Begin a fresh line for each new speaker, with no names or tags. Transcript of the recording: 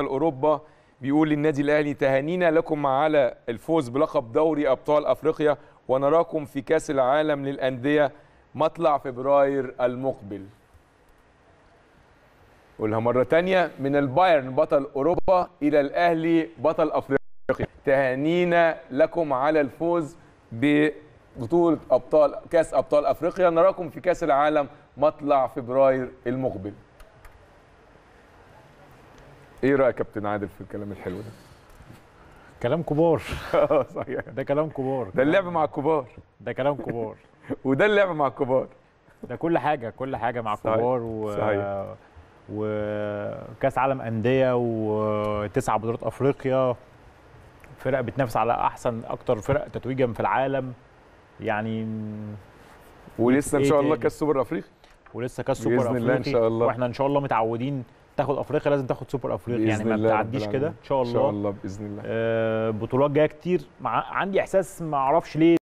اوروبا بيقول للنادي الاهلي تهانينا لكم على الفوز بلقب دوري ابطال افريقيا ونراكم في كاس العالم للانديه مطلع فبراير المقبل قولها مره ثانيه من البايرن بطل اوروبا الى الاهلي بطل افريقيا تهانينا لكم على الفوز ببطوله ابطال كاس ابطال افريقيا نراكم في كاس العالم مطلع فبراير المقبل ايه رايك
يا كابتن عادل في الكلام الحلو ده؟ كلام كبار اه صحيح ده كلام كبار ده اللعب مع الكبار ده كلام كبار وده اللعب مع الكبار ده كل حاجه كل حاجه مع الكبار و صحيح.
وكاس عالم انديه وتسع بطولات افريقيا فرق بتنافس على احسن اكتر فرق تتويجا في العالم يعني ولسه ان إيه شاء الله كاس
سوبر افريقي ولسه كاس سوبر افريقي باذن الله ان شاء الله واحنا
ان شاء الله متعودين تاخد افريقيا لازم تاخد سوبر افريقيا يعني ما بتعديش كده ان شاء الله ان شاء الله باذن الله آه بطولات جايه كتير مع عندي احساس ما اعرفش ليه